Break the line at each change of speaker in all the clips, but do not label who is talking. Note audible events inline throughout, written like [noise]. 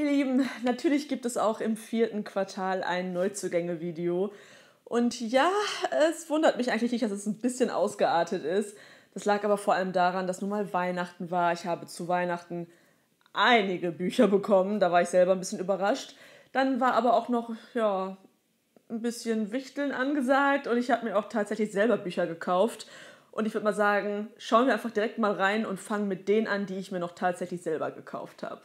Ihr Lieben, natürlich gibt es auch im vierten Quartal ein Neuzugänge-Video. Und ja, es wundert mich eigentlich nicht, dass es ein bisschen ausgeartet ist. Das lag aber vor allem daran, dass nun mal Weihnachten war. Ich habe zu Weihnachten einige Bücher bekommen. Da war ich selber ein bisschen überrascht. Dann war aber auch noch, ja, ein bisschen Wichteln angesagt und ich habe mir auch tatsächlich selber Bücher gekauft. Und ich würde mal sagen, schauen wir einfach direkt mal rein und fangen mit denen an, die ich mir noch tatsächlich selber gekauft habe.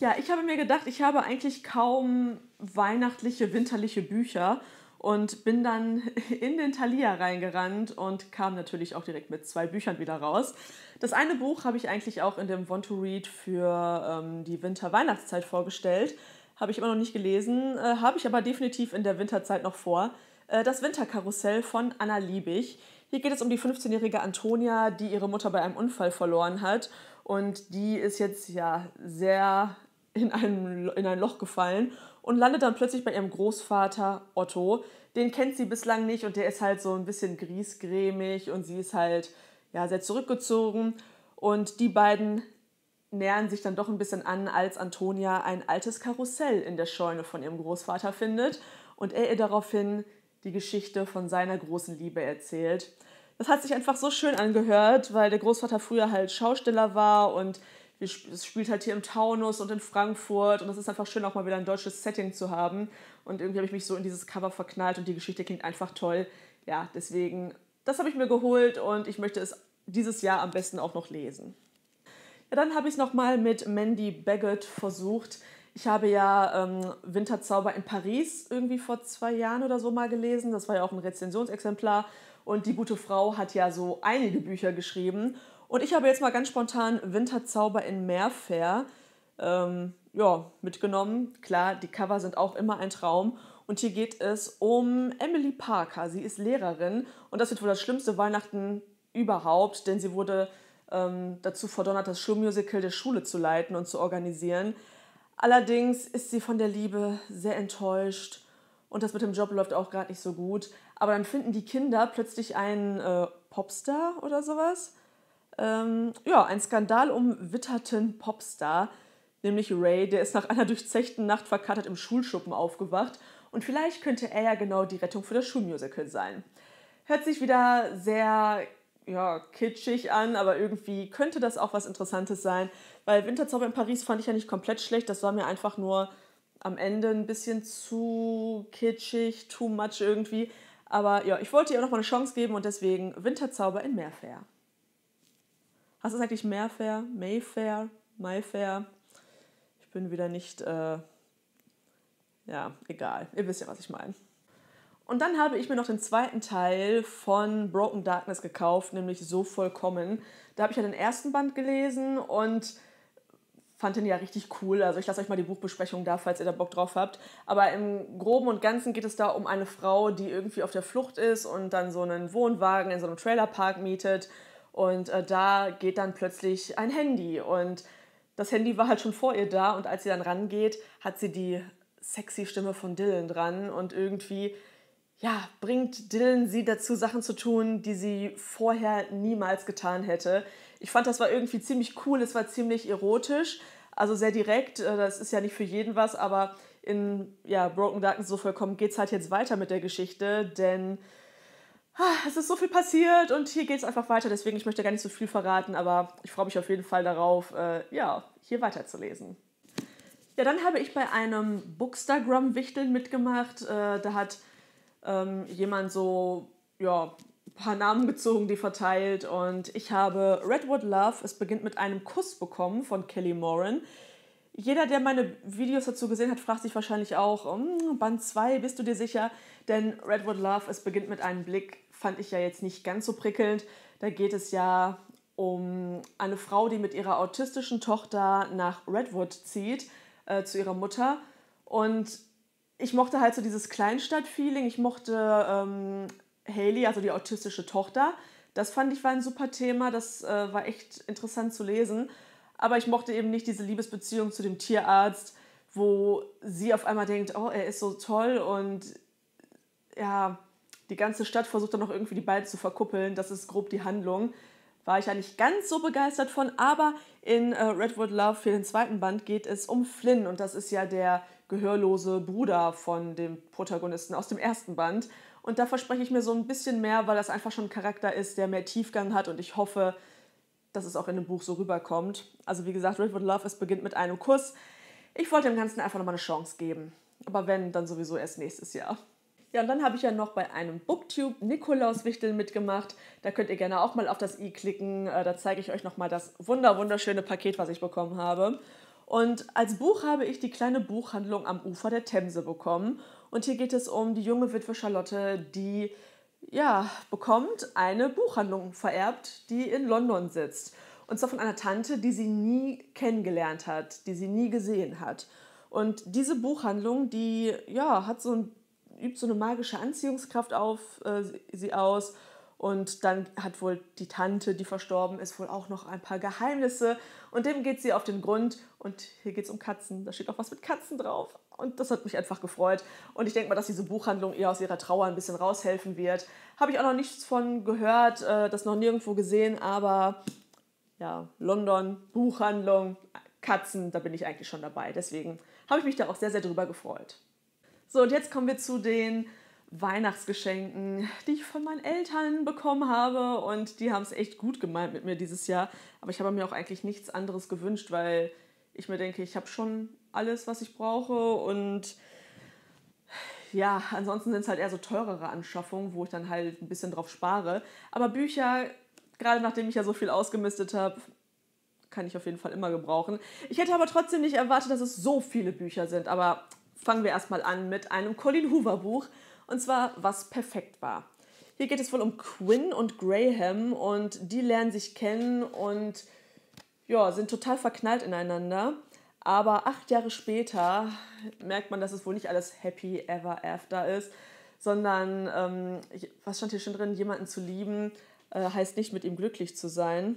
Ja, ich habe mir gedacht, ich habe eigentlich kaum weihnachtliche, winterliche Bücher und bin dann [laughs] in den Thalia reingerannt und kam natürlich auch direkt mit zwei Büchern wieder raus. Das eine Buch habe ich eigentlich auch in dem Want to Read für ähm, die Winter-Weihnachtszeit vorgestellt. Habe ich immer noch nicht gelesen, äh, habe ich aber definitiv in der Winterzeit noch vor. Äh, das Winterkarussell von Anna Liebig. Hier geht es um die 15-jährige Antonia, die ihre Mutter bei einem Unfall verloren hat. Und die ist jetzt ja sehr in, einem, in ein Loch gefallen und landet dann plötzlich bei ihrem Großvater Otto. Den kennt sie bislang nicht und der ist halt so ein bisschen griesgrämig und sie ist halt ja, sehr zurückgezogen. Und die beiden nähern sich dann doch ein bisschen an, als Antonia ein altes Karussell in der Scheune von ihrem Großvater findet und er ihr daraufhin die Geschichte von seiner großen Liebe erzählt. Das hat sich einfach so schön angehört, weil der Großvater früher halt Schausteller war und es spielt halt hier im Taunus und in Frankfurt und es ist einfach schön, auch mal wieder ein deutsches Setting zu haben. Und irgendwie habe ich mich so in dieses Cover verknallt und die Geschichte klingt einfach toll. Ja, deswegen, das habe ich mir geholt und ich möchte es dieses Jahr am besten auch noch lesen. Ja, dann habe ich es nochmal mit Mandy Baggett versucht. Ich habe ja ähm, Winterzauber in Paris irgendwie vor zwei Jahren oder so mal gelesen. Das war ja auch ein Rezensionsexemplar. Und die gute Frau hat ja so einige Bücher geschrieben. Und ich habe jetzt mal ganz spontan Winterzauber in Meerfair ähm, ja, mitgenommen. Klar, die Cover sind auch immer ein Traum. Und hier geht es um Emily Parker. Sie ist Lehrerin und das wird wohl das schlimmste Weihnachten überhaupt, denn sie wurde ähm, dazu verdonnert, das Schulmusical der Schule zu leiten und zu organisieren. Allerdings ist sie von der Liebe sehr enttäuscht und das mit dem Job läuft auch gerade nicht so gut. Aber dann finden die Kinder plötzlich einen äh, Popstar oder sowas ähm, ja, ein Skandal umwitterten Popstar, nämlich Ray, der ist nach einer [laughs] durchzechten Nacht verkatert im Schulschuppen aufgewacht und vielleicht könnte er ja genau die Rettung für das Schulmusical sein. Hört sich wieder sehr ja, kitschig an, aber irgendwie könnte das auch was Interessantes sein, weil Winterzauber in Paris fand ich ja nicht komplett schlecht, das war mir einfach nur am Ende ein bisschen zu kitschig, too much irgendwie. Aber ja, ich wollte ihr auch nochmal eine Chance geben und deswegen Winterzauber in Meerfair. Hast du es eigentlich Mayfair? Mayfair? Mayfair? Ich bin wieder nicht. Äh ja, egal. Ihr wisst ja, was ich meine. Und dann habe ich mir noch den zweiten Teil von Broken Darkness gekauft, nämlich So Vollkommen. Da habe ich ja den ersten Band gelesen und fand den ja richtig cool. Also ich lasse euch mal die Buchbesprechung da, falls ihr da Bock drauf habt. Aber im groben und ganzen geht es da um eine Frau, die irgendwie auf der Flucht ist und dann so einen Wohnwagen in so einem Trailerpark mietet und äh, da geht dann plötzlich ein Handy. Und das Handy war halt schon vor ihr da. Und als sie dann rangeht, hat sie die sexy Stimme von Dylan dran. Und irgendwie, ja, bringt Dylan sie dazu, Sachen zu tun, die sie vorher niemals getan hätte. Ich fand, das war irgendwie ziemlich cool. Es war ziemlich erotisch. Also sehr direkt. Äh, das ist ja nicht für jeden was. Aber in ja, Broken Darkness so vollkommen geht es halt jetzt weiter mit der Geschichte. Denn Ah, es ist so viel passiert und hier geht es einfach weiter. Deswegen, ich möchte gar nicht so viel verraten, aber ich freue mich auf jeden Fall darauf, äh, ja, hier weiterzulesen. Ja, dann habe ich bei einem Bookstagram-Wichteln mitgemacht. Äh, da hat ähm, jemand so, ja, ein paar Namen gezogen, die verteilt. Und ich habe Redwood Love, es beginnt mit einem Kuss bekommen von Kelly Moran. Jeder, der meine Videos dazu gesehen hat, fragt sich wahrscheinlich auch, hm, Band 2, bist du dir sicher? Denn Redwood Love, es beginnt mit einem Blick, fand ich ja jetzt nicht ganz so prickelnd. Da geht es ja um eine Frau, die mit ihrer autistischen Tochter nach Redwood zieht, äh, zu ihrer Mutter. Und ich mochte halt so dieses Kleinstadt-Feeling. Ich mochte ähm, Haley, also die autistische Tochter. Das fand ich war ein super Thema. Das äh, war echt interessant zu lesen. Aber ich mochte eben nicht diese Liebesbeziehung zu dem Tierarzt, wo sie auf einmal denkt, oh, er ist so toll und ja, die ganze Stadt versucht dann noch irgendwie die beiden zu verkuppeln. Das ist grob die Handlung. War ich ja nicht ganz so begeistert von, aber in äh, Redwood Love für den zweiten Band geht es um Flynn und das ist ja der gehörlose Bruder von dem Protagonisten aus dem ersten Band. Und da verspreche ich mir so ein bisschen mehr, weil das einfach schon ein Charakter ist, der mehr Tiefgang hat und ich hoffe, dass es auch in dem Buch so rüberkommt. Also wie gesagt, Red Love, es beginnt mit einem Kuss. Ich wollte dem Ganzen einfach nochmal eine Chance geben. Aber wenn, dann sowieso erst nächstes Jahr. Ja, und dann habe ich ja noch bei einem Booktube Nikolauswichteln mitgemacht. Da könnt ihr gerne auch mal auf das i klicken. Äh, da zeige ich euch nochmal das wunder wunderschöne Paket, was ich bekommen habe. Und als Buch habe ich die kleine Buchhandlung am Ufer der Themse bekommen. Und hier geht es um die junge Witwe Charlotte, die ja, bekommt eine Buchhandlung vererbt, die in London sitzt. Und zwar von einer Tante, die sie nie kennengelernt hat, die sie nie gesehen hat. Und diese Buchhandlung, die ja, hat so ein, übt so eine magische Anziehungskraft auf äh, sie aus. Und dann hat wohl die Tante, die verstorben ist, wohl auch noch ein paar Geheimnisse. Und dem geht sie auf den Grund. Und hier geht es um Katzen. Da steht auch was mit Katzen drauf. Und das hat mich einfach gefreut. Und ich denke mal, dass diese Buchhandlung eher aus ihrer Trauer ein bisschen raushelfen wird. Habe ich auch noch nichts von gehört, äh, das noch nirgendwo gesehen, aber ja, London, Buchhandlung, Katzen, da bin ich eigentlich schon dabei. Deswegen habe ich mich da auch sehr, sehr drüber gefreut. So, und jetzt kommen wir zu den Weihnachtsgeschenken, die ich von meinen Eltern bekommen habe. Und die haben es echt gut gemeint mit mir dieses Jahr. Aber ich habe mir auch eigentlich nichts anderes gewünscht, weil ich mir denke, ich habe schon alles, was ich brauche und ja, ansonsten sind es halt eher so teurere Anschaffungen, wo ich dann halt ein bisschen drauf spare. Aber Bücher, gerade nachdem ich ja so viel ausgemistet habe, kann ich auf jeden Fall immer gebrauchen. Ich hätte aber trotzdem nicht erwartet, dass es so viele Bücher sind. Aber fangen wir erstmal an mit einem Colin Hoover Buch. Und zwar Was perfekt war. Hier geht es wohl um Quinn und Graham und die lernen sich kennen und ja, sind total verknallt ineinander. Aber acht Jahre später merkt man, dass es wohl nicht alles happy ever after ist, sondern, ähm, was stand hier schon drin, jemanden zu lieben, äh, heißt nicht mit ihm glücklich zu sein.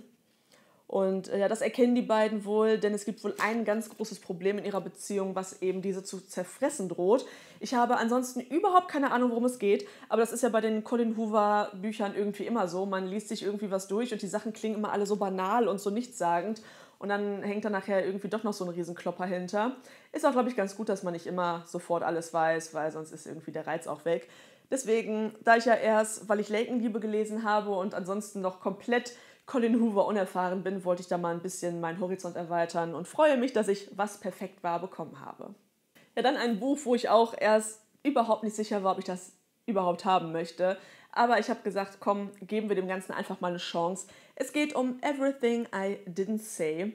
Und äh, ja, das erkennen die beiden wohl, denn es gibt wohl ein ganz großes Problem in ihrer Beziehung, was eben diese zu zerfressen droht. Ich habe ansonsten überhaupt keine Ahnung, worum es geht, aber das ist ja bei den Colin Hoover Büchern irgendwie immer so. Man liest sich irgendwie was durch und die Sachen klingen immer alle so banal und so nichtssagend. Und dann hängt da nachher irgendwie doch noch so ein Riesenklopper hinter. Ist auch, glaube ich, ganz gut, dass man nicht immer sofort alles weiß, weil sonst ist irgendwie der Reiz auch weg. Deswegen, da ich ja erst, weil ich Lakenliebe gelesen habe und ansonsten noch komplett Colin Hoover unerfahren bin, wollte ich da mal ein bisschen meinen Horizont erweitern und freue mich, dass ich was perfekt war bekommen habe. Ja, dann ein Buch, wo ich auch erst überhaupt nicht sicher war, ob ich das überhaupt haben möchte. Aber ich habe gesagt, komm, geben wir dem Ganzen einfach mal eine Chance. Es geht um Everything I Didn't Say.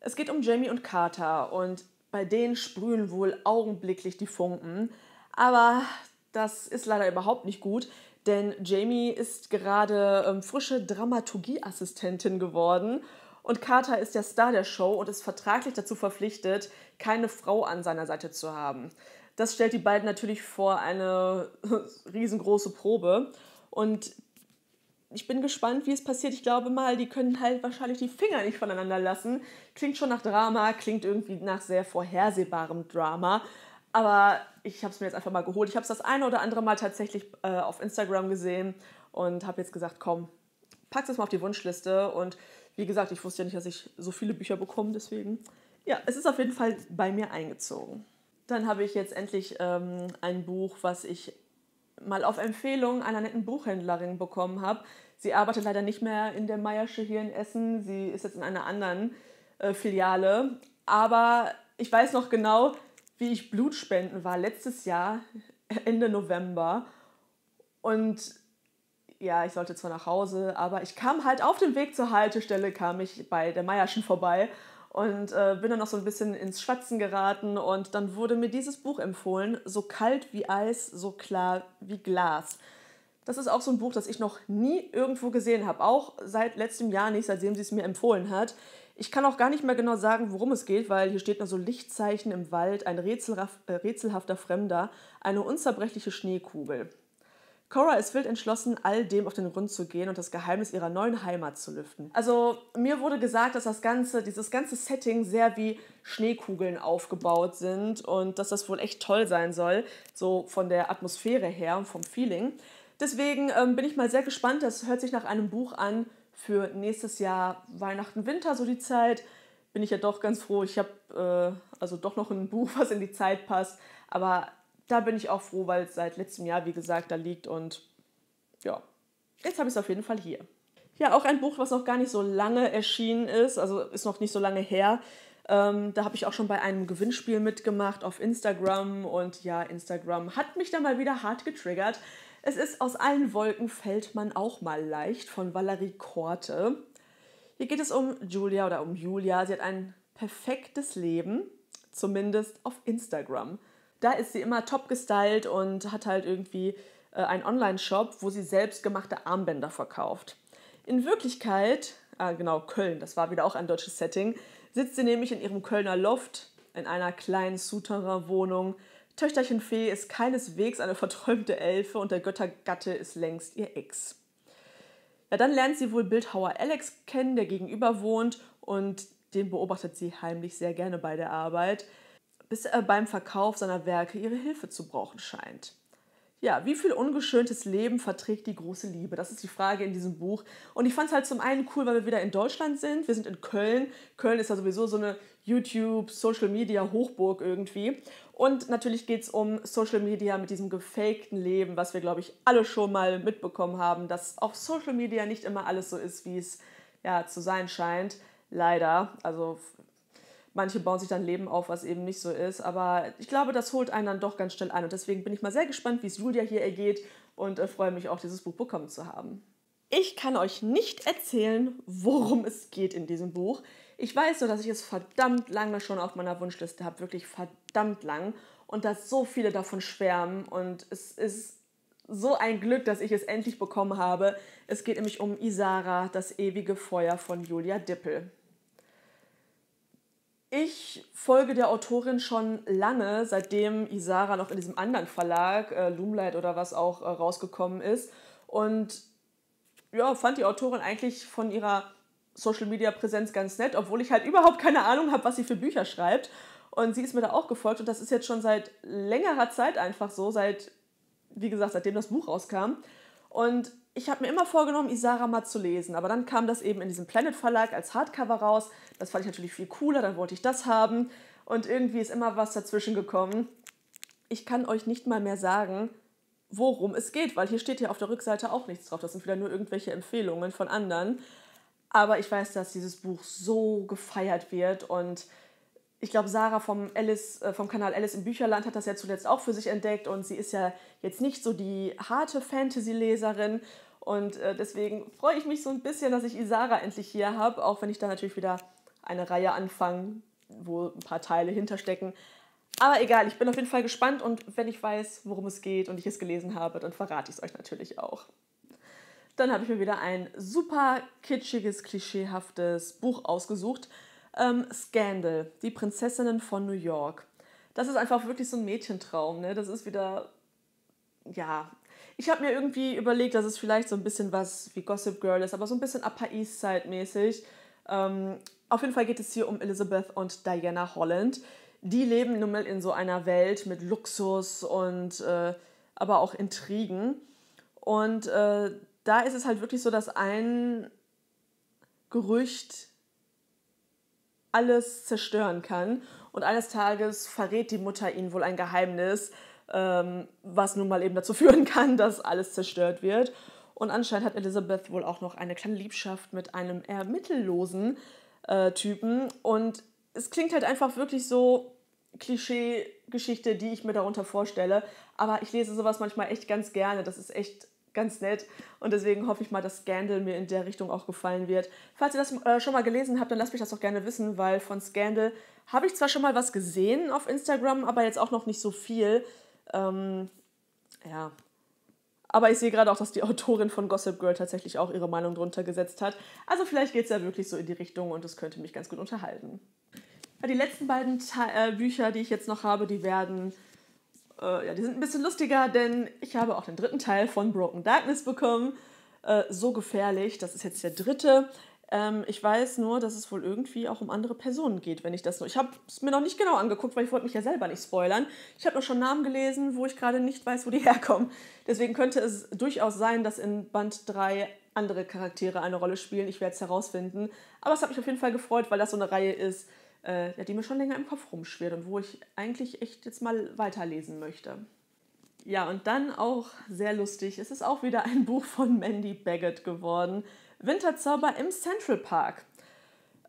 Es geht um Jamie und Carter und bei denen sprühen wohl augenblicklich die Funken. Aber das ist leider überhaupt nicht gut, denn Jamie ist gerade ähm, frische Dramaturgieassistentin geworden und Carter ist der Star der Show und ist vertraglich dazu verpflichtet, keine Frau an seiner Seite zu haben. Das stellt die beiden natürlich vor eine [laughs] riesengroße Probe und ich bin gespannt, wie es passiert. Ich glaube mal, die können halt wahrscheinlich die Finger nicht voneinander lassen. Klingt schon nach Drama, klingt irgendwie nach sehr vorhersehbarem Drama. Aber ich habe es mir jetzt einfach mal geholt. Ich habe es das eine oder andere Mal tatsächlich äh, auf Instagram gesehen und habe jetzt gesagt, komm, pack es mal auf die Wunschliste. Und wie gesagt, ich wusste ja nicht, dass ich so viele Bücher bekomme, deswegen. Ja, es ist auf jeden Fall bei mir eingezogen. Dann habe ich jetzt endlich ähm, ein Buch, was ich mal auf Empfehlung einer netten Buchhändlerin bekommen habe. Sie arbeitet leider nicht mehr in der Meiersche hier in Essen. Sie ist jetzt in einer anderen äh, Filiale. Aber ich weiß noch genau, wie ich Blutspenden war letztes Jahr, [laughs] Ende November. Und ja, ich sollte zwar nach Hause, aber ich kam halt auf dem Weg zur Haltestelle, kam ich bei der Meierschen vorbei und äh, bin dann noch so ein bisschen ins Schwatzen geraten und dann wurde mir dieses Buch empfohlen, so kalt wie Eis, so klar wie Glas. Das ist auch so ein Buch, das ich noch nie irgendwo gesehen habe, auch seit letztem Jahr nicht, seitdem sie es mir empfohlen hat. Ich kann auch gar nicht mehr genau sagen, worum es geht, weil hier steht nur so Lichtzeichen im Wald, ein äh, rätselhafter Fremder, eine unzerbrechliche Schneekugel. Cora ist wild entschlossen, all dem auf den Grund zu gehen und das Geheimnis ihrer neuen Heimat zu lüften. Also mir wurde gesagt, dass das ganze, dieses ganze Setting sehr wie Schneekugeln aufgebaut sind und dass das wohl echt toll sein soll, so von der Atmosphäre her und vom Feeling. Deswegen ähm, bin ich mal sehr gespannt. Das hört sich nach einem Buch an, für nächstes Jahr Weihnachten, Winter, so die Zeit, bin ich ja doch ganz froh. Ich habe äh, also doch noch ein Buch, [laughs] was in die Zeit passt. Aber da bin ich auch froh, weil es seit letztem Jahr, wie gesagt, da liegt. Und ja, jetzt habe ich es auf jeden Fall hier. Ja, auch ein Buch, was noch gar nicht so lange erschienen ist, also ist noch nicht so lange her. Ähm, da habe ich auch schon bei einem Gewinnspiel mitgemacht auf Instagram und ja, Instagram hat mich da mal wieder hart getriggert. Es ist Aus allen Wolken fällt man auch mal leicht von Valerie Korte. Hier geht es um Julia oder um Julia. Sie hat ein perfektes Leben, zumindest auf Instagram. Da ist sie immer top gestylt und hat halt irgendwie äh, einen Online-Shop, wo sie selbstgemachte Armbänder verkauft. In Wirklichkeit, ah genau, Köln, das war wieder auch ein deutsches Setting, sitzt sie nämlich in ihrem Kölner Loft in einer kleinen Souterrain-Wohnung Töchterchen Fee ist keineswegs eine verträumte Elfe und der Göttergatte ist längst ihr Ex. Ja, dann lernt sie wohl Bildhauer Alex kennen, der gegenüber wohnt und den beobachtet sie heimlich sehr gerne bei der Arbeit, bis er beim Verkauf seiner Werke ihre Hilfe zu brauchen scheint. Ja, wie viel ungeschöntes Leben verträgt die große Liebe? Das ist die Frage in diesem Buch. Und ich fand es halt zum einen cool, weil wir wieder in Deutschland sind. Wir sind in Köln. Köln ist ja sowieso so eine YouTube, Social Media Hochburg irgendwie. Und natürlich geht es um Social Media mit diesem gefakten Leben, was wir, glaube ich, alle schon mal mitbekommen haben, dass auf Social Media nicht immer alles so ist, wie es ja, zu sein scheint. Leider. Also manche bauen sich dann Leben auf, was eben nicht so ist. Aber ich glaube, das holt einen dann doch ganz schnell ein. Und deswegen bin ich mal sehr gespannt, wie es Julia hier ergeht und äh, freue mich auch, dieses Buch bekommen zu haben. Ich kann euch nicht erzählen, worum es geht in diesem Buch. Ich weiß nur, dass ich es verdammt lange schon auf meiner Wunschliste habe, wirklich verdammt lang und dass so viele davon schwärmen und es ist so ein Glück, dass ich es endlich bekommen habe. Es geht nämlich um Isara, das ewige Feuer von Julia Dippel. Ich folge der Autorin schon lange, seitdem Isara noch in diesem anderen Verlag, äh, Loomlight oder was auch, äh, rausgekommen ist. Und ja, fand die Autorin eigentlich von ihrer Social Media Präsenz ganz nett, obwohl ich halt überhaupt keine Ahnung habe, was sie für Bücher schreibt. Und sie ist mir da auch gefolgt und das ist jetzt schon seit längerer Zeit einfach so, seit, wie gesagt, seitdem das Buch rauskam. Und ich habe mir immer vorgenommen, Isara mal zu lesen, aber dann kam das eben in diesem Planet Verlag als Hardcover raus. Das fand ich natürlich viel cooler, dann wollte ich das haben und irgendwie ist immer was dazwischen gekommen. Ich kann euch nicht mal mehr sagen, worum es geht, weil hier steht ja auf der Rückseite auch nichts drauf. Das sind wieder nur irgendwelche Empfehlungen von anderen. Aber ich weiß, dass dieses Buch so gefeiert wird und ich glaube, Sarah vom, Alice, äh, vom Kanal Alice im Bücherland hat das ja zuletzt auch für sich entdeckt und sie ist ja jetzt nicht so die harte Fantasy-Leserin und äh, deswegen freue ich mich so ein bisschen, dass ich Isara endlich hier habe, auch wenn ich da natürlich wieder eine Reihe anfange, wo ein paar Teile hinterstecken. Aber egal, ich bin auf jeden Fall gespannt und wenn ich weiß, worum es geht und ich es gelesen habe, dann verrate ich es euch natürlich auch. Dann habe ich mir wieder ein super kitschiges, klischeehaftes Buch ausgesucht. Ähm, Scandal, die Prinzessinnen von New York. Das ist einfach wirklich so ein Mädchentraum. Ne? Das ist wieder, ja, ich habe mir irgendwie überlegt, dass es vielleicht so ein bisschen was wie Gossip Girl ist, aber so ein bisschen Upper East Side mäßig. Ähm, auf jeden Fall geht es hier um Elizabeth und Diana Holland. Die leben nun mal in so einer Welt mit Luxus und äh, aber auch Intrigen. Und äh, da ist es halt wirklich so, dass ein Gerücht alles zerstören kann. Und eines Tages verrät die Mutter ihnen wohl ein Geheimnis, ähm, was nun mal eben dazu [laughs] führen kann, dass alles zerstört wird. Und anscheinend hat Elizabeth wohl auch noch eine kleine Liebschaft mit einem eher mittellosen äh, Typen. Und es klingt halt einfach wirklich so Klischee-Geschichte, die ich mir darunter vorstelle. Aber ich lese sowas manchmal echt ganz gerne. Das ist echt ganz nett. Und deswegen hoffe ich mal, dass Scandal mir in der Richtung auch gefallen wird. Falls ihr das äh, schon mal gelesen habt, dann lasst mich das auch gerne wissen, weil von Scandal habe ich zwar schon mal was gesehen auf Instagram, aber jetzt auch noch nicht so viel. Ähm, ja. Aber ich sehe gerade auch, dass die Autorin von Gossip Girl tatsächlich auch ihre Meinung drunter gesetzt hat. Also vielleicht geht es ja wirklich so in die Richtung und es könnte mich ganz gut unterhalten. Die letzten beiden Te äh, Bücher, die ich jetzt noch habe, die werden äh, ja, die sind ein bisschen lustiger, denn ich habe auch den dritten Teil von Broken Darkness bekommen. Äh, so gefährlich, das ist jetzt der dritte. Ähm, ich weiß nur, dass es wohl irgendwie auch um andere Personen geht, wenn ich das nur. Ich habe es mir noch nicht genau angeguckt, weil ich wollte mich ja selber nicht spoilern. Ich habe nur schon Namen gelesen, wo ich gerade nicht weiß, wo die [laughs] herkommen. Deswegen könnte es durchaus sein, dass in Band 3 andere Charaktere eine Rolle spielen. Ich werde es herausfinden. Aber es hat mich auf jeden Fall gefreut, weil das so eine Reihe ist, äh, die mir schon länger im Kopf rumschwirrt und wo ich eigentlich echt jetzt mal weiterlesen möchte. Ja, und dann auch sehr lustig, es ist auch wieder ein Buch von Mandy Baggett geworden, Winterzauber im Central Park.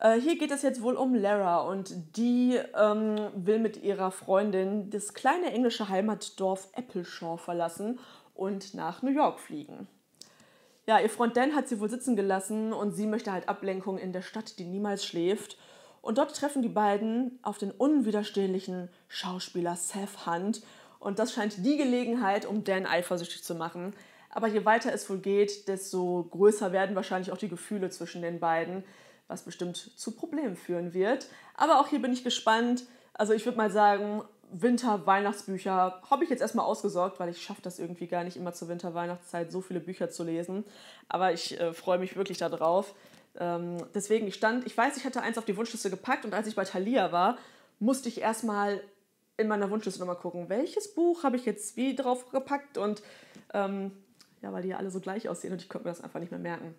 Äh, hier geht es jetzt wohl um Lara und die ähm, will mit ihrer Freundin das kleine englische Heimatdorf Appleshaw verlassen und nach New York fliegen. Ja, ihr Freund Dan hat sie wohl sitzen gelassen und sie möchte halt Ablenkung in der Stadt, die niemals schläft. Und dort treffen die beiden auf den unwiderstehlichen Schauspieler Seth Hunt. Und das scheint die Gelegenheit, um Dan eifersüchtig zu machen. Aber je weiter es wohl geht, desto größer werden wahrscheinlich auch die Gefühle zwischen den beiden, was bestimmt zu Problemen führen wird. Aber auch hier bin ich gespannt. Also ich würde mal sagen, Winter-Weihnachtsbücher habe ich jetzt erstmal ausgesorgt, weil ich schaffe das irgendwie gar nicht immer zur Winter-Weihnachtszeit so viele Bücher zu lesen. Aber ich äh, freue mich wirklich darauf. Ähm, deswegen, ich stand, ich weiß, ich hatte eins auf die Wunschliste gepackt und als ich bei Thalia war, musste ich erstmal in meiner Wunschliste nochmal gucken, welches Buch habe ich jetzt wie drauf gepackt und ähm, ja, weil die ja alle so gleich aussehen und ich konnte mir das einfach nicht mehr merken.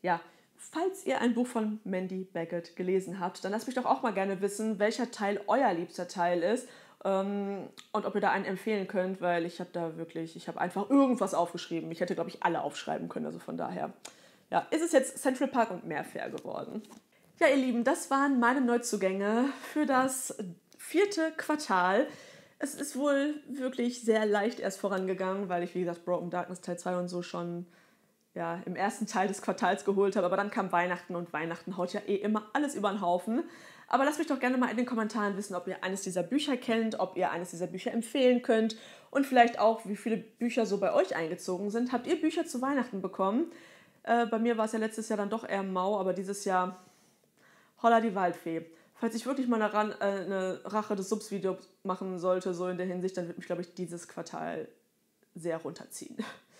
Ja, falls ihr ein Buch von Mandy Beckett gelesen habt, dann lasst mich doch auch mal gerne wissen, welcher Teil euer liebster Teil ist ähm, und ob ihr da einen empfehlen könnt, weil ich habe da wirklich, ich habe einfach irgendwas aufgeschrieben. Ich hätte, glaube ich, alle aufschreiben können, also von daher ja, ist es jetzt Central Park und mehr fair geworden. Ja, ihr Lieben, das waren meine Neuzugänge für das vierte Quartal. Es ist wohl wirklich sehr leicht erst vorangegangen, weil ich, wie gesagt, Broken Darkness Teil 2 und so schon ja, im ersten Teil des Quartals geholt habe. Aber dann kam Weihnachten und Weihnachten haut ja eh immer alles über den Haufen. Aber lasst mich doch gerne mal in den Kommentaren wissen, ob ihr eines dieser Bücher kennt, ob ihr eines dieser Bücher empfehlen könnt und vielleicht auch, wie viele Bücher so bei euch eingezogen sind. Habt ihr Bücher zu Weihnachten bekommen? Äh, bei mir war es ja letztes Jahr dann doch eher mau, aber dieses Jahr holla die Waldfee. Falls ich wirklich mal daran, äh, eine Rache des Subs Video machen sollte, so in der Hinsicht, dann wird mich, glaube ich, dieses Quartal sehr runterziehen.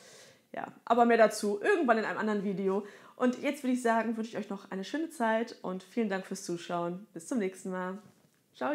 [laughs] ja, aber mehr dazu irgendwann in einem anderen Video. Und jetzt würde ich sagen, wünsche ich euch noch eine schöne Zeit und vielen Dank fürs Zuschauen. Bis zum nächsten Mal. Ciao!